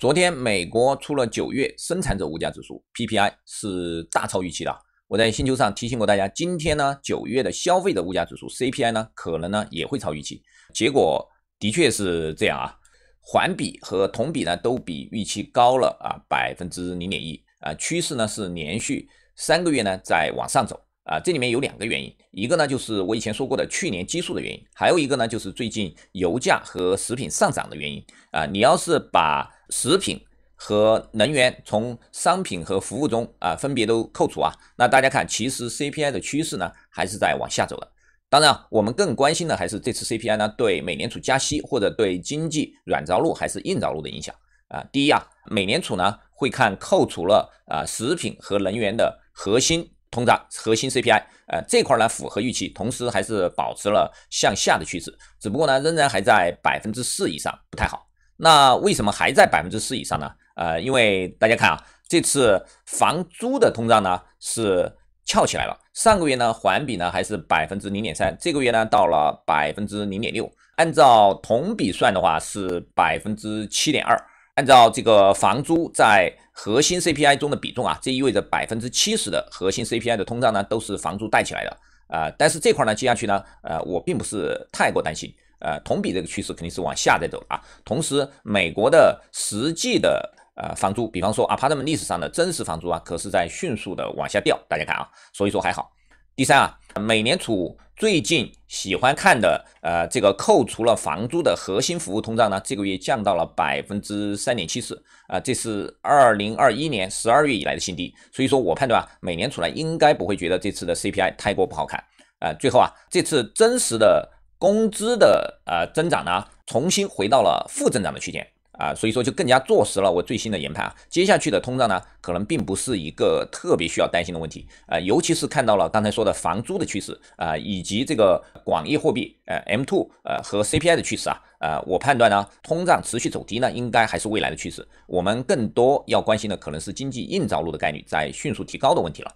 昨天，美国出了九月生产者物价指数 （PPI） 是大超预期的。我在星球上提醒过大家，今天呢，九月的消费者物价指数 （CPI） 呢，可能呢也会超预期。结果的确是这样啊，环比和同比呢都比预期高了啊百分之零点一啊，趋势呢是连续三个月呢在往上走。啊，这里面有两个原因，一个呢就是我以前说过的去年基数的原因，还有一个呢就是最近油价和食品上涨的原因。啊，你要是把食品和能源从商品和服务中啊分别都扣除啊，那大家看，其实 CPI 的趋势呢还是在往下走的。当然，我们更关心的还是这次 CPI 呢对美联储加息或者对经济软着陆还是硬着陆的影响。啊，第一啊，美联储呢会看扣除了啊食品和能源的核心。通胀核心 CPI，呃这块儿呢符合预期，同时还是保持了向下的趋势，只不过呢仍然还在百分之四以上，不太好。那为什么还在百分之四以上呢？呃，因为大家看啊，这次房租的通胀呢是翘起来了，上个月呢环比呢还是百分之零点三，这个月呢到了百分之零点六，按照同比算的话是百分之七点二。按照这个房租在核心 CPI 中的比重啊，这意味着百分之七十的核心 CPI 的通胀呢，都是房租带起来的啊。但是这块呢，接下去呢，呃，我并不是太过担心。呃，同比这个趋势肯定是往下在走啊。同时，美国的实际的呃房租，比方说啊，帕特门历史上的真实房租啊，可是在迅速的往下掉。大家看啊，所以说还好。第三啊。美联储最近喜欢看的，呃，这个扣除了房租的核心服务通胀呢，这个月降到了百分之三点七四，啊，这是二零二一年十二月以来的新低，所以说我判断啊，美联储呢应该不会觉得这次的 CPI 太过不好看，啊，最后啊，这次真实的工资的呃增长呢，重新回到了负增长的区间。啊，所以说就更加坐实了我最新的研判啊，接下去的通胀呢，可能并不是一个特别需要担心的问题啊，尤其是看到了刚才说的房租的趋势啊，以及这个广义货币呃 M2 呃和 CPI 的趋势啊，呃，我判断呢，通胀持续走低呢，应该还是未来的趋势，我们更多要关心的可能是经济硬着陆的概率在迅速提高的问题了。